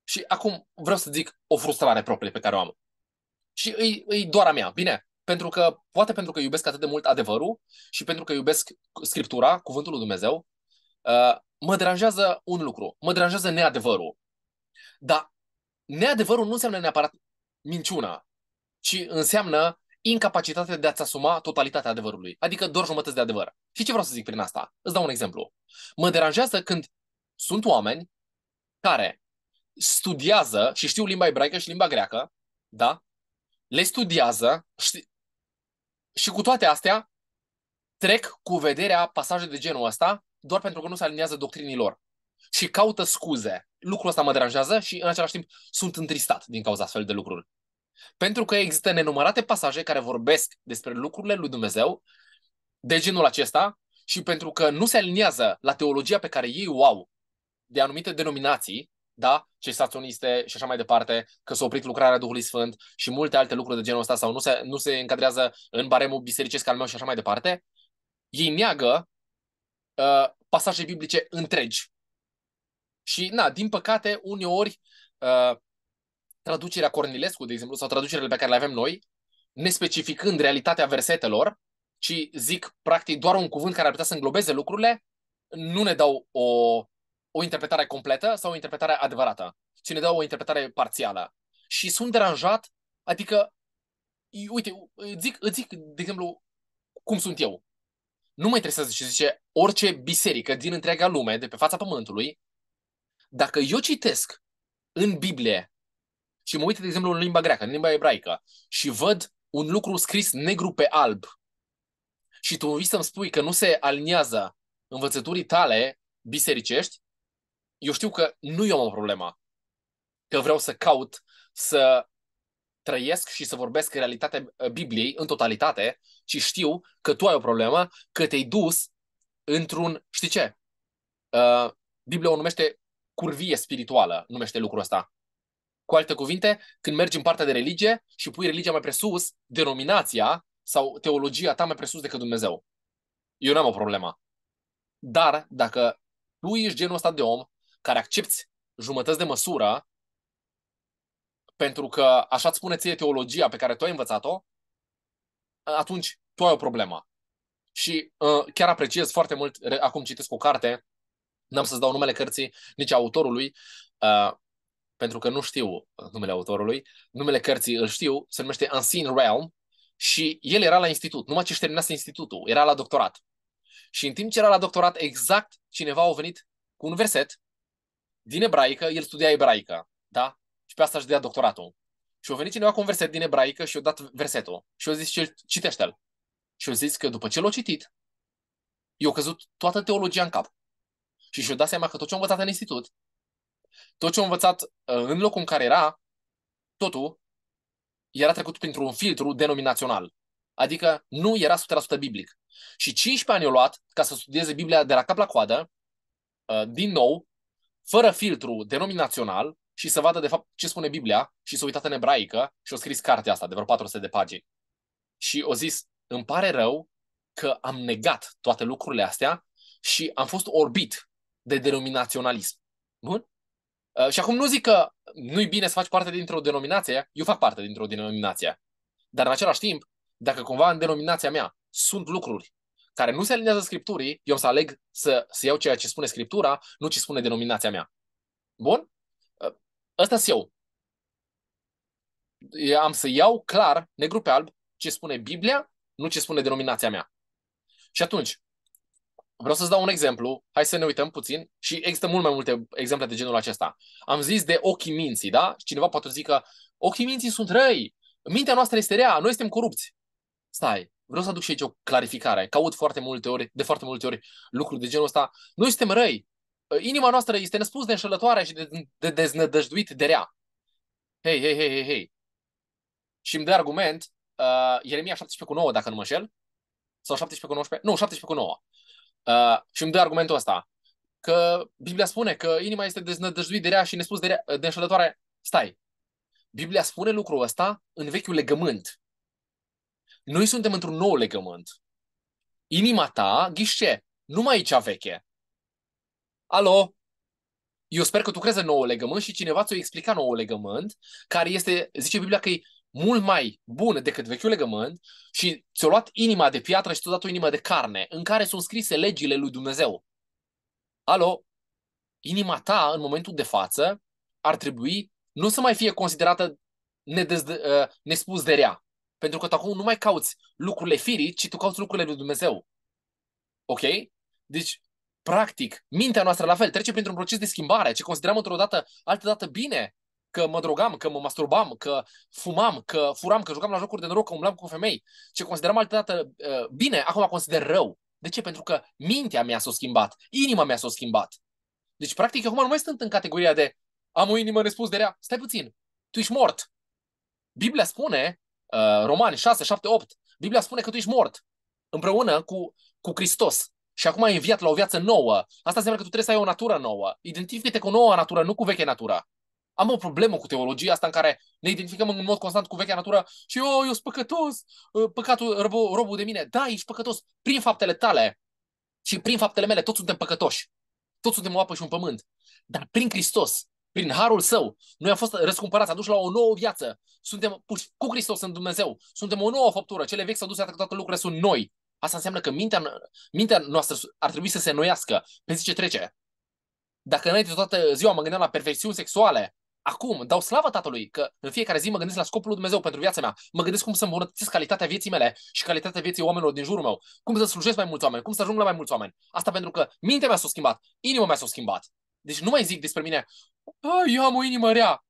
[SPEAKER 1] Și acum vreau să zic o frustrare proprie pe care o am. Și îi, îi doar a mea, bine? Pentru că, poate pentru că iubesc atât de mult adevărul și pentru că iubesc Scriptura, Cuvântul lui Dumnezeu, uh, mă deranjează un lucru, mă deranjează neadevărul. Dar neadevărul nu înseamnă neapărat minciuna, ci înseamnă incapacitatea de a-ți asuma totalitatea adevărului, adică doar jumătăți de adevăr. Și ce vreau să zic prin asta? Îți dau un exemplu. Mă deranjează când sunt oameni care studiază și știu limba ebraică și limba greacă, da? Le studiază ști... și cu toate astea trec cu vederea pasaje de genul ăsta doar pentru că nu se aliniază doctrinilor și caută scuze. Lucrul ăsta mă deranjează și în același timp sunt întristat din cauza astfel de lucruri. Pentru că există nenumărate pasaje care vorbesc despre lucrurile lui Dumnezeu de genul acesta și pentru că nu se aliniază la teologia pe care ei o au de anumite denominații, da? Sensaționiste și așa mai departe, că s-a oprit lucrarea Duhului Sfânt și multe alte lucruri de genul ăsta sau nu se, nu se încadrează în baremul bisericesc al meu și așa mai departe, ei neagă uh, pasaje biblice întregi. Și, na, din păcate, uneori uh, traducerea Cornilescu, de exemplu, sau traducerile pe care le avem noi, nespecificând realitatea versetelor, ci zic, practic, doar un cuvânt care ar putea să înglobeze lucrurile, nu ne dau o, o interpretare completă sau o interpretare adevărată. Cine dă o interpretare parțială. Și sunt deranjat, adică, uite, zic, îți zic, de exemplu, cum sunt eu. Nu mă interesează ce zice orice biserică din întreaga lume, de pe fața pământului. Dacă eu citesc în Biblie și mă uit, de exemplu, în limba greacă, în limba ebraică, și văd un lucru scris negru pe alb și tu vii să-mi spui că nu se aliniază învățăturii tale bisericești, eu știu că nu eu am problema, că vreau să caut să trăiesc și să vorbesc realitatea uh, Bibliei în totalitate, ci știu că tu ai o problemă, că te-ai dus într-un, știi ce? Uh, Biblia o numește curvie spirituală, numește lucrul ăsta. Cu alte cuvinte, când mergi în partea de religie și pui religia mai presus, denominația sau teologia ta mai presus decât Dumnezeu. Eu n-am o problemă. Dar dacă tu ești genul ăsta de om care accepti jumătăți de măsură, pentru că așa îți spune ție teologia pe care tu ai învățat-o, atunci tu ai o problemă. Și uh, chiar apreciez foarte mult, acum citesc o carte, n-am să-ți dau numele cărții, nici autorului, uh, pentru că nu știu uh, numele autorului, numele cărții îl știu, se numește Unseen Realm și el era la institut, numai ce își terminase institutul, era la doctorat. Și în timp ce era la doctorat, exact cineva a venit cu un verset din ebraică, el studia ebraică, da? Și pe asta își dea doctoratul. Și a venit cineva cu un verset din ebraică și a dat versetul. Și a zis, citește-l. Și a zis că după ce l-a citit, i-a căzut toată teologia în cap. Și și-a dat seama că tot ce a învățat în institut, tot ce a învățat uh, în locul în care era, totul era trecut printr-un filtru denominațional. Adică nu era 100% biblic. Și 15 ani i-a luat ca să studieze Biblia de la cap la coadă, uh, din nou, fără filtru denominațional și să vadă de fapt ce spune Biblia și s-a uitat în ebraică și a scris cartea asta de vreo 400 de pagini. Și o zis, îmi pare rău că am negat toate lucrurile astea și am fost orbit de denominaționalism. Bun? Uh, și acum nu zic că nu-i bine să faci parte dintr-o denominație, eu fac parte dintr-o denominație. Dar în același timp, dacă cumva în denominația mea sunt lucruri care nu se alinează Scripturii, eu am să aleg să, să iau ceea ce spune Scriptura, nu ce spune denominația mea. Bun? Ă, ăsta sunt eu. eu. Am să iau clar, negru pe alb, ce spune Biblia, nu ce spune denominația mea. Și atunci, vreau să-ți dau un exemplu, hai să ne uităm puțin și există mult mai multe exemple de genul acesta. Am zis de ochii minții, da? Cineva poate zică, ochii minții sunt răi, mintea noastră este rea, noi suntem corupți. Stai, Vreau să aduc și aici o clarificare. Caut foarte multe ori, de foarte multe ori, lucruri de genul ăsta. Noi suntem răi. Ă, inima noastră este nespus de înșelătoare și de, de deznădăjduit de rea. Hei, hei, hei, hei, hei. Și îmi dă argument uh, Ieremia 17 cu 9, dacă nu mă șel, sau 17 cu 19, nu, 17 cu 9. Uh, ă, și îmi dă argumentul ăsta că Biblia spune că inima este deznădăjduit de rea și nespus de, rea, de înșelătoare. Stai, Biblia spune lucrul ăsta în vechiul legământ. Noi suntem într-un nou legământ. Inima ta, ghișe, nu mai e cea veche. Alo, eu sper că tu crezi în nou legământ și cineva ți-o explica nou legământ, care este, zice Biblia că e mult mai bun decât vechiul legământ și ți-o luat inima de piatră și ți-o dat o inimă de carne, în care sunt scrise legile lui Dumnezeu. Alo, inima ta în momentul de față ar trebui nu să mai fie considerată nedez, uh, nespus de rea, pentru că tu acum nu mai cauți lucrurile firii, ci tu cauți lucrurile lui Dumnezeu. Ok? Deci, practic, mintea noastră la fel trece printr-un proces de schimbare. Ce consideram într-o dată, altă dată bine, că mă drogam, că mă masturbam, că fumam, că furam, că jucam la jocuri de noroc, că umblam cu femei. Ce consideram altă dată uh, bine, acum consider rău. De ce? Pentru că mintea mea s-a schimbat, inima mea s-a schimbat. Deci, practic, acum nu mai sunt în categoria de am o inimă nespus de rea. Stai puțin, tu ești mort. Biblia spune Uh, Romani 6, 7, 8, Biblia spune că tu ești mort împreună cu, cu Hristos. Și acum ai înviat la o viață nouă. Asta înseamnă că tu trebuie să ai o natură nouă. Identifică-te cu o nouă natură, nu cu vechea natură. Am o problemă cu teologia asta în care ne identificăm în mod constant cu vechea natură și eu, oh, eu sunt păcătos, uh, păcatul, robul, robul de mine. Da, ești păcătos prin faptele tale și prin faptele mele. Toți suntem păcătoși. Toți suntem o apă și un pământ. Dar prin Hristos prin harul său, noi am fost răscumpărați, aduși la o nouă viață. Suntem puși cu Hristos în Dumnezeu. Suntem o nouă făptură. Cele vechi s-au dus, iată că toate lucrurile sunt noi. Asta înseamnă că mintea, mintea noastră ar trebui să se noiască pe zi ce trece. Dacă înainte toată ziua mă gândeam la perfecțiuni sexuale, acum dau slavă Tatălui că în fiecare zi mă gândesc la scopul lui Dumnezeu pentru viața mea. Mă gândesc cum să îmbunătățesc calitatea vieții mele și calitatea vieții oamenilor din jurul meu. Cum să slujesc mai mulți oameni, cum să ajung la mai mulți oameni. Asta pentru că mintea mea s-a schimbat, inima mea s-a schimbat. Deci nu mai zic despre mine, eu am o inimă rea.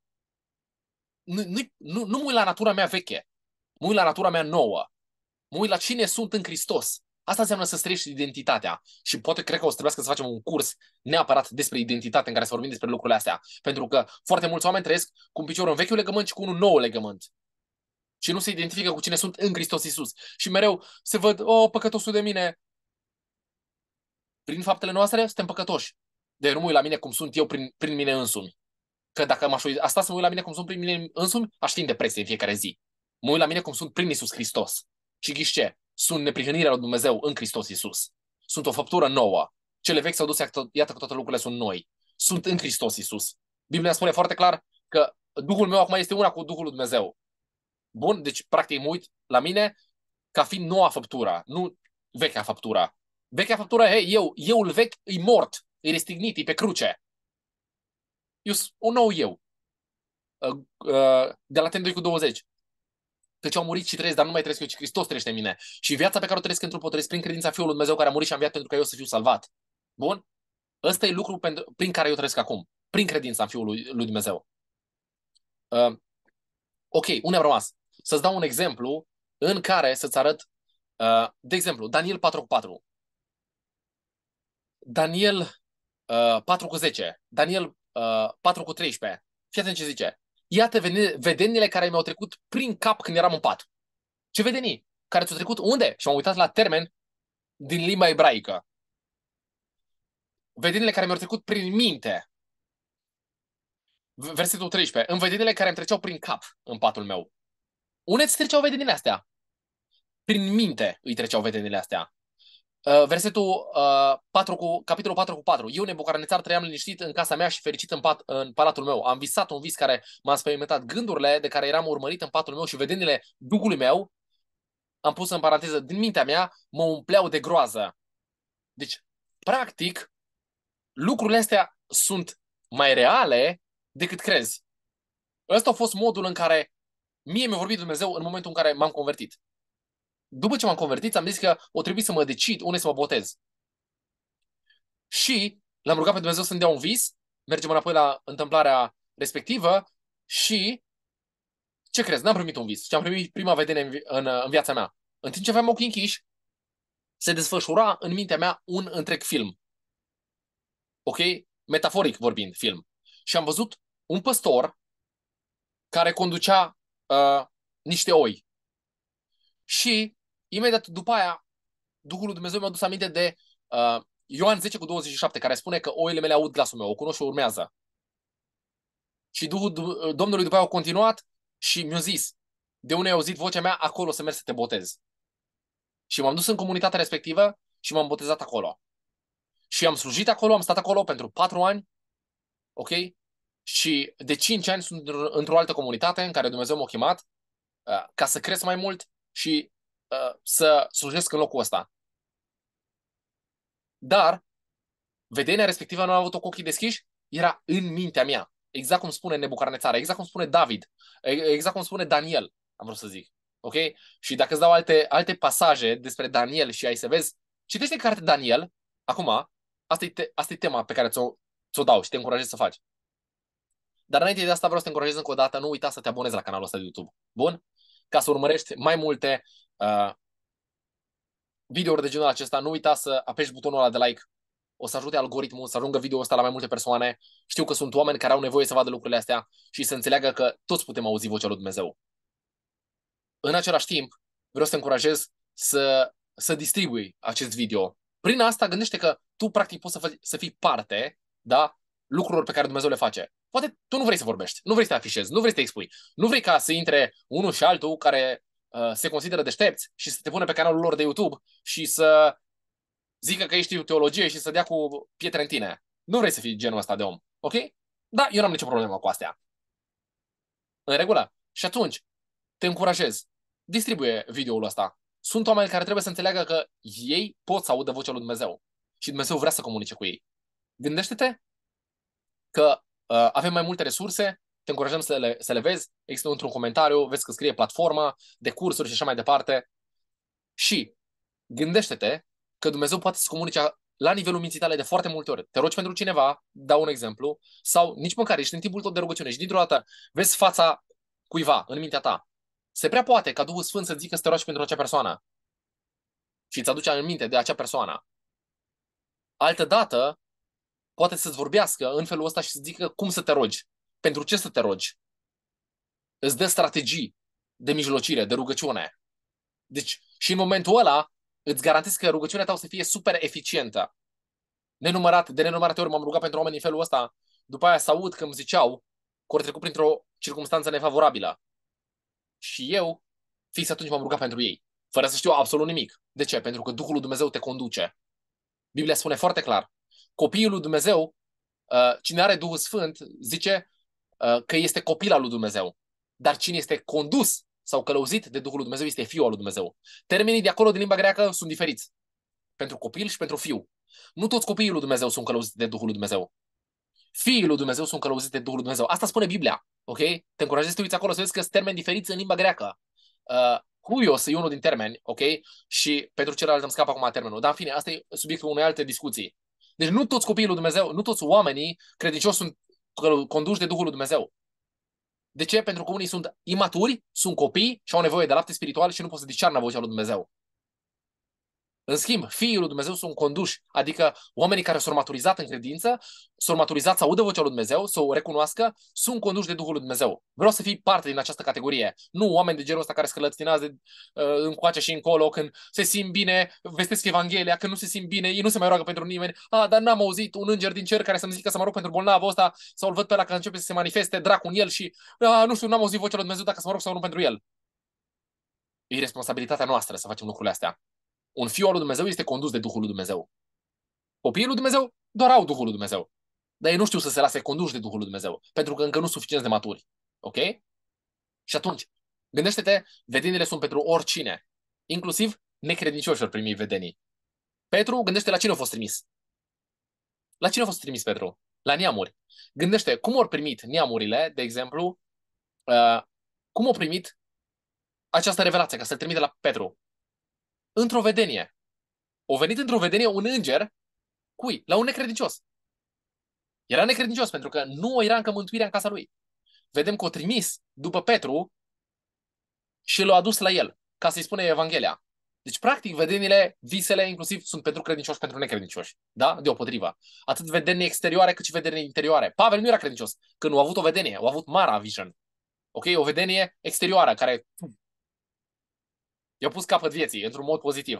[SPEAKER 1] Nu, nu, nu, nu mă uit la natura mea veche. Mă uit la natura mea nouă. Mă uit la cine sunt în Hristos. Asta înseamnă să străiești identitatea. Și poate cred că o să trebuiască să facem un curs neapărat despre identitate în care să vorbim despre lucrurile astea. Pentru că foarte mulți oameni trăiesc cu un picior în vechiul legământ și cu unul nou legământ. Și nu se identifică cu cine sunt în Hristos Isus. Și mereu se văd, o, oh, păcătosul de mine. Prin faptele noastre suntem păcătoși de nu mă uit la mine cum sunt eu prin, prin mine însumi. Că dacă m-aș asta să mă uit la mine cum sunt prin mine însumi, aș fi în depresie în fiecare zi. Mă uit la mine cum sunt prin Isus Hristos. Și ghiși ce? Sunt neprihănirea lui Dumnezeu în Hristos Isus. Sunt o făptură nouă. Cele vechi s-au dus, iată că toate lucrurile sunt noi. Sunt în Hristos Isus. Biblia spune foarte clar că Duhul meu acum este una cu Duhul lui Dumnezeu. Bun, deci practic mă uit la mine ca fiind noua faptură nu vechea faptură Vechea făptură, hei, eu, îl vechi e mort îi ristigniti pe cruce. Eu, un nou eu. De ă, ă, la Tendoi cu 20. Căci au murit și trăiesc, dar nu mai trăiesc eu, ci Hristos trăiește în mine. Și viața pe care o trăiesc într o trăiesc prin credința Fiului Lui Dumnezeu care a murit și a înviat pentru că eu să fiu salvat. Bun? Ăsta e lucru pentru, prin care eu trăiesc acum. Prin credința în Fiul Lui, lui Dumnezeu. Uh, ok, unde am rămas? Să-ți dau un exemplu în care să-ți arăt, uh, de exemplu, Daniel 4 4. Daniel 4 uh, cu 10, Daniel uh, 4 cu 13. Fii atent ce zice. Iată vedenile care mi-au trecut prin cap când eram în pat. Ce vedenii? Care ți-au trecut unde? Și m-am uitat la termen din limba ebraică. Vedenile care mi-au trecut prin minte. Versetul 13. În vedenile care îmi treceau prin cap în patul meu. Unde îți treceau vedenile astea? Prin minte îi treceau vedenile astea. Uh, versetul uh, 4 cu, capitolul 4 cu 4. Eu, nebucarnețar, trăiam liniștit în casa mea și fericit în, pat, în palatul meu. Am visat un vis care m-a experimentat gândurile de care eram urmărit în patul meu și vedenile Duhului meu, am pus în paranteză, din mintea mea, mă umpleau de groază. Deci, practic, lucrurile astea sunt mai reale decât crezi. Ăsta a fost modul în care mie mi-a vorbit Dumnezeu în momentul în care m-am convertit după ce m-am convertit, am zis că o trebuie să mă decid unde să mă botez. Și l-am rugat pe Dumnezeu să-mi dea un vis, mergem înapoi la întâmplarea respectivă și ce crezi? N-am primit un vis. Și am primit prima vedere în, în, în viața mea. În timp ce aveam ochii închiși, se desfășura în mintea mea un întreg film. Ok? Metaforic vorbind, film. Și am văzut un păstor care conducea uh, niște oi. Și imediat după aia, Duhul lui Dumnezeu mi-a dus aminte de uh, Ioan 10 cu 27, care spune că oile mele aud glasul meu, o cunosc și o urmează. Și Duhul uh, Domnului după aia a continuat și mi-a zis, de unde ai auzit vocea mea, acolo să mergi să te botez. Și m-am dus în comunitatea respectivă și m-am botezat acolo. Și am slujit acolo, am stat acolo pentru patru ani, ok? Și de cinci ani sunt într-o altă comunitate în care Dumnezeu m-a chemat uh, ca să cresc mai mult, și uh, să slujesc în locul ăsta. Dar vedenia respectivă nu a avut-o cu ochii deschiși, era în mintea mea. Exact cum spune Nebucarnețara, exact cum spune David, exact cum spune Daniel, am vrut să zic. Ok? Și dacă îți dau alte, alte pasaje despre Daniel și ai să vezi, citește carte Daniel, acum, asta e, te, asta e tema pe care ți-o, ți-o dau și te încurajez să faci. Dar înainte de asta vreau să te încurajez încă o dată, nu uita să te abonezi la canalul ăsta de YouTube. Bun? ca să urmărești mai multe uh, videouri de genul acesta. Nu uita să apeși butonul ăla de like. O să ajute algoritmul să ajungă video ăsta la mai multe persoane. Știu că sunt oameni care au nevoie să vadă lucrurile astea și să înțeleagă că toți putem auzi vocea lui Dumnezeu. În același timp, vreau să încurajez să, să distribui acest video. Prin asta gândește că tu practic poți să, fă, să fii parte da, lucrurilor pe care Dumnezeu le face. Poate tu nu vrei să vorbești, nu vrei să te afișezi, nu vrei să te expui, nu vrei ca să intre unul și altul care uh, se consideră deștepți și să te pună pe canalul lor de YouTube și să zică că ești teologie și să dea cu pietre în tine. Nu vrei să fii genul ăsta de om, ok? Da, eu n-am nicio problemă cu astea. În regulă. Și atunci, te încurajez. Distribuie videoul ăsta. Sunt oameni care trebuie să înțeleagă că ei pot să audă vocea lui Dumnezeu. Și Dumnezeu vrea să comunice cu ei. Gândește-te că Uh, avem mai multe resurse, te încurajăm să le, să le vezi. Există într-un comentariu, vezi că scrie platforma de cursuri și așa mai departe. Și gândește-te că Dumnezeu poate să comunice la nivelul minții tale de foarte multe ori. Te rogi pentru cineva, dau un exemplu, sau nici măcar ești în timpul tău de rugăciune și dintr-o dată vezi fața cuiva în mintea ta. Se prea poate ca Duhul Sfânt să zică să te rogi pentru acea persoană și îți aduce în minte de acea persoană. Altă dată, poate să-ți vorbească în felul ăsta și să zică cum să te rogi, pentru ce să te rogi. Îți dă strategii de mijlocire, de rugăciune. Deci, și în momentul ăla, îți garantez că rugăciunea ta o să fie super eficientă. Nenumărat, de nenumărate ori m-am rugat pentru oameni în felul ăsta, după aia să aud că îmi ziceau că au trecut printr-o circunstanță nefavorabilă. Și eu, fix atunci m-am rugat pentru ei, fără să știu absolut nimic. De ce? Pentru că Duhul lui Dumnezeu te conduce. Biblia spune foarte clar, copiii lui Dumnezeu, uh, cine are Duhul Sfânt, zice uh, că este copil al lui Dumnezeu. Dar cine este condus sau călăuzit de Duhul lui Dumnezeu este fiul al lui Dumnezeu. Termenii de acolo din limba greacă sunt diferiți. Pentru copil și pentru fiu. Nu toți copiii lui Dumnezeu sunt călăuziți de Duhul lui Dumnezeu. Fiii lui Dumnezeu sunt călăuziți de Duhul lui Dumnezeu. Asta spune Biblia. Ok? Te încurajez să te uiți acolo să vezi că sunt termeni diferiți în limba greacă. Uh, huios e unul din termeni, ok? Și pentru celălalt îmi scap acum termenul. Dar în fine, asta e subiectul unei alte discuții. Deci nu toți copiii lui Dumnezeu, nu toți oamenii credincioși sunt conduși de Duhul lui Dumnezeu. De ce? Pentru că unii sunt imaturi, sunt copii și au nevoie de lapte spiritual și nu pot să discearnă vocea lui Dumnezeu. În schimb, fiii lui Dumnezeu sunt conduși, adică oamenii care s-au maturizat în credință, s-au maturizat să audă vocea lui Dumnezeu, să o recunoască, sunt conduși de Duhul lui Dumnezeu. Vreau să fii parte din această categorie. Nu oameni de genul ăsta care scălătinează uh, încoace și încolo, când se simt bine, vestesc Evanghelia, când nu se simt bine, ei nu se mai roagă pentru nimeni. A, dar n-am auzit un înger din cer care să-mi zică să mă rog pentru bolnavul ăsta, sau îl văd pe la care începe să se manifeste dracul în el și, a, nu știu, n-am auzit vocea lui Dumnezeu dacă să mă rog sau nu pentru el. E responsabilitatea noastră să facem lucrurile astea. Un fiu al lui Dumnezeu este condus de Duhul lui Dumnezeu. Copiii lui Dumnezeu doar au Duhul lui Dumnezeu. Dar ei nu știu să se lase conduși de Duhul lui Dumnezeu, pentru că încă nu sunt suficient de maturi. Ok? Și atunci, gândește-te, vedenile sunt pentru oricine. Inclusiv necredincioși vor primi vedenii. Petru, gândește la cine a fost trimis. La cine a fost trimis Petru? La neamuri. Gândește cum au primit neamurile, de exemplu, uh, cum au primit această revelație, ca să-l trimite la Petru într-o vedenie. O venit într-o vedenie un înger, cui? La un necredincios. Era necredincios pentru că nu era încă mântuirea în casa lui. Vedem că o trimis după Petru și l-a adus la el, ca să-i spune Evanghelia. Deci, practic, vedenile, visele, inclusiv, sunt pentru credincioși, pentru necredincioși. Da? potrivă. Atât vedenii exterioare, cât și vedenii interioare. Pavel nu era credincios. Când a avut o vedenie, a avut Mara Vision. Ok? O vedenie exterioară care i au pus capăt vieții într-un mod pozitiv.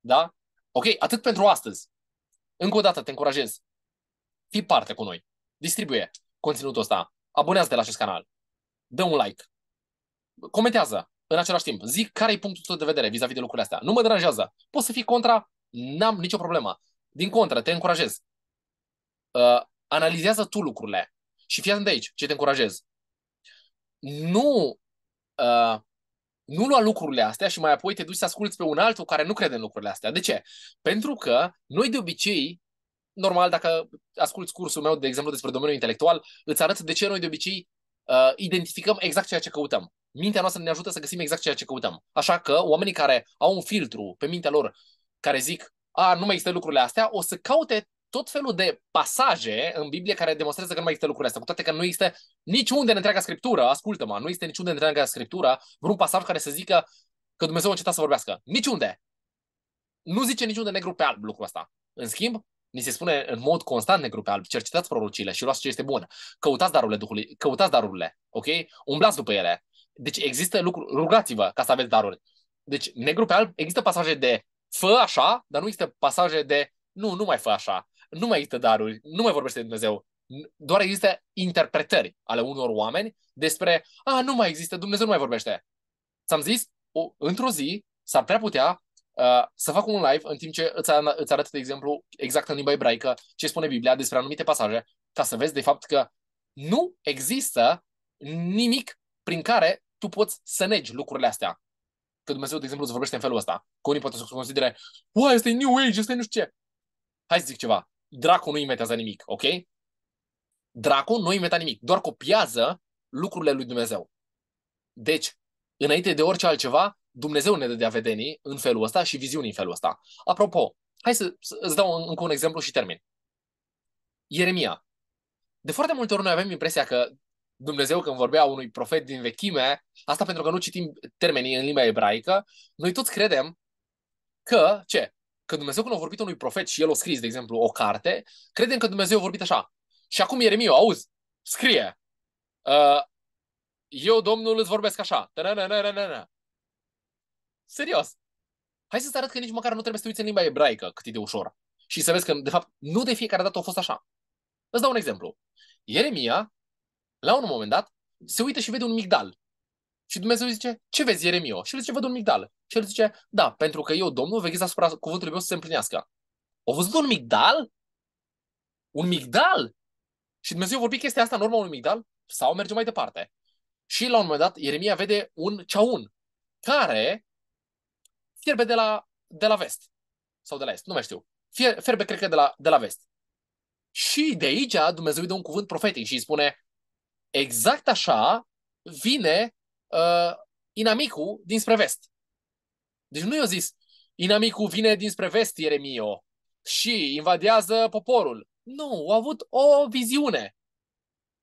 [SPEAKER 1] Da? Ok, atât pentru astăzi. Încă o dată te încurajez. Fii parte cu noi. Distribuie conținutul ăsta. Abonează-te la acest canal. Dă un like. Comentează în același timp. Zic care e punctul tău de vedere vis-a-vis de lucrurile astea. Nu mă deranjează. Poți să fii contra, n-am nicio problemă. Din contră, te încurajez. Uh, analizează tu lucrurile. Și fii atent de aici, ce te încurajez. Nu uh, nu lua lucrurile astea și mai apoi te duci să asculți pe un altul care nu crede în lucrurile astea. De ce? Pentru că noi de obicei, normal, dacă asculți cursul meu, de exemplu, despre domeniul intelectual, îți arăt de ce noi de obicei uh, identificăm exact ceea ce căutăm. Mintea noastră ne ajută să găsim exact ceea ce căutăm. Așa că oamenii care au un filtru pe mintea lor care zic, a, nu mai există lucrurile astea, o să caute tot felul de pasaje în Biblie care demonstrează că nu mai există lucrurile astea, cu toate că nu există niciunde în întreaga Scriptură, ascultă-mă, nu există niciunde în întreaga Scriptură vreun pasaj care să zică că Dumnezeu a încetat să vorbească. Niciunde. Nu zice niciunde negru pe alb lucrul ăsta. În schimb, ni se spune în mod constant negru pe alb, cercetați prorocile și luați ce este bun. Căutați darurile Duhului, căutați darurile, ok? Umblați după ele. Deci există lucruri, rugați-vă ca să aveți daruri. Deci negru pe alb există pasaje de fă așa, dar nu există pasaje de nu, nu mai fă așa nu mai există daruri, nu mai vorbește de Dumnezeu, doar există interpretări ale unor oameni despre, a, nu mai există, Dumnezeu nu mai vorbește. Ți-am zis, o, într-o zi s-ar prea putea uh, să fac un live în timp ce îți, îți arăt, de exemplu, exact în limba ebraică ce spune Biblia despre anumite pasaje, ca să vezi de fapt că nu există nimic prin care tu poți să negi lucrurile astea. Că Dumnezeu, de exemplu, îți vorbește în felul ăsta. Că unii poate să considere, uai, este New Age, este nu știu ce. Hai să zic ceva. Dracu nu inventează nimic, ok? Dracu nu inventa nimic, doar copiază lucrurile lui Dumnezeu. Deci, înainte de orice altceva, Dumnezeu ne dădea vedenii în felul ăsta și viziuni în felul ăsta. Apropo, hai să, să îți dau încă un exemplu și termin. Ieremia. De foarte multe ori noi avem impresia că Dumnezeu când vorbea unui profet din vechime, asta pentru că nu citim termenii în limba ebraică, noi toți credem că, ce? că Dumnezeu când a vorbit unui profet și el a scris, de exemplu, o carte, credem că Dumnezeu a vorbit așa. Și acum Ieremiu, auzi, scrie, uh, eu, Domnul, îți vorbesc așa. Na-na-na-na-na. Serios. Hai să-ți arăt că nici măcar nu trebuie să te uiți în limba ebraică cât e de ușor. Și să vezi că, de fapt, nu de fiecare dată a fost așa. Îți dau un exemplu. Ieremia, la un moment dat, se uită și vede un migdal. Și Dumnezeu zice, ce vezi, Ieremio? Și el zice, văd un migdal. Și el zice, da, pentru că eu, Domnul, vechez asupra cuvântului meu să se împlinească. O văzut un migdal? Un migdal? Și Dumnezeu vorbi chestia asta în urma unui migdal? Sau merge mai departe? Și la un moment dat, Ieremia vede un ceaun care fierbe de la, de la vest. Sau de la est, nu mai știu. Fier, fierbe, cred că, de la, de la vest. Și de aici Dumnezeu îi dă un cuvânt profetic și îi spune exact așa vine uh, inamicul dinspre vest. Deci nu i-a zis, inamicul vine dinspre vest, Ieremio, și invadează poporul. Nu, au avut o viziune.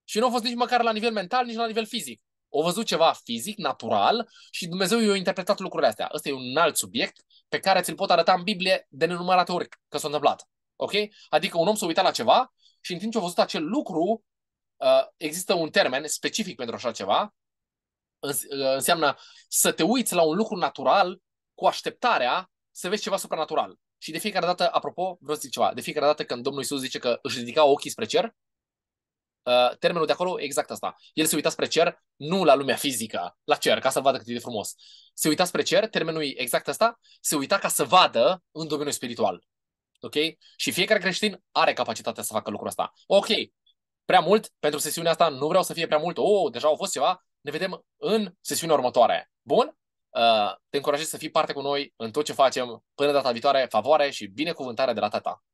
[SPEAKER 1] Și nu a fost nici măcar la nivel mental, nici la nivel fizic. Au văzut ceva fizic, natural și Dumnezeu i-a interpretat lucrurile astea. Ăsta e un alt subiect pe care ți-l pot arăta în Biblie de nenumărate ori că s-a întâmplat. Ok? Adică un om s-a uitat la ceva și în timp ce a văzut acel lucru, uh, există un termen specific pentru așa ceva, uh, înseamnă să te uiți la un lucru natural cu așteptarea să vezi ceva supranatural. Și de fiecare dată, apropo, vreau să zic ceva, de fiecare dată când Domnul Isus zice că își ridica ochii spre cer, uh, termenul de acolo exact asta. El se uita spre cer, nu la lumea fizică, la cer, ca să vadă cât e de frumos. Se uita spre cer, termenul exact asta, se uita ca să vadă în domeniul spiritual. Ok? Și fiecare creștin are capacitatea să facă lucrul ăsta. Ok, prea mult, pentru sesiunea asta nu vreau să fie prea mult, oh, deja au fost ceva, ne vedem în sesiunea următoare. Bun? Uh, te încurajez să fii parte cu noi în tot ce facem. Până data viitoare, favoare și binecuvântare de la tata!